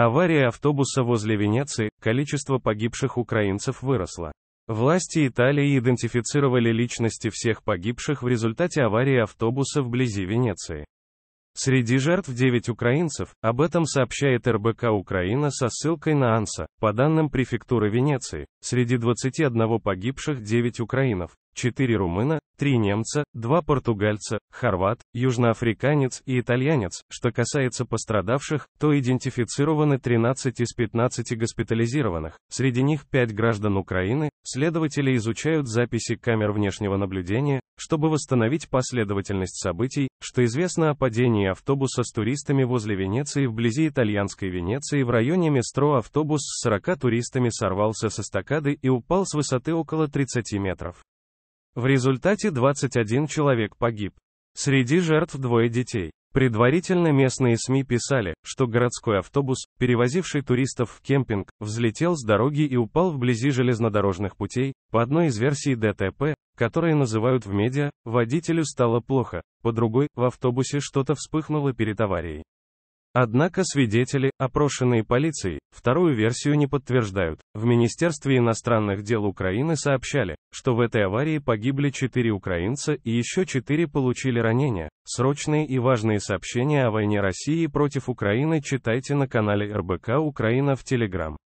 Авария автобуса возле Венеции, количество погибших украинцев выросло. Власти Италии идентифицировали личности всех погибших в результате аварии автобуса вблизи Венеции. Среди жертв 9 украинцев, об этом сообщает РБК Украина со ссылкой на АНСА. По данным префектуры Венеции, среди 21 погибших 9 украинов, 4 румына, 3 немца, 2 португальца, хорват, южноафриканец и итальянец. Что касается пострадавших, то идентифицированы 13 из 15 госпитализированных, среди них 5 граждан Украины. Следователи изучают записи камер внешнего наблюдения, чтобы восстановить последовательность событий, что известно о падении автобуса с туристами возле Венеции вблизи итальянской Венеции в районе Местро автобус с 40 туристами сорвался со стакады и упал с высоты около 30 метров. В результате 21 человек погиб. Среди жертв двое детей. Предварительно местные СМИ писали, что городской автобус, перевозивший туристов в кемпинг, взлетел с дороги и упал вблизи железнодорожных путей. По одной из версий ДТП, которые называют в медиа, водителю стало плохо, по другой, в автобусе что-то вспыхнуло перед аварией. Однако свидетели, опрошенные полицией, вторую версию не подтверждают. В Министерстве иностранных дел Украины сообщали, что в этой аварии погибли четыре украинца и еще четыре получили ранения. Срочные и важные сообщения о войне России против Украины читайте на канале РБК Украина в Телеграм.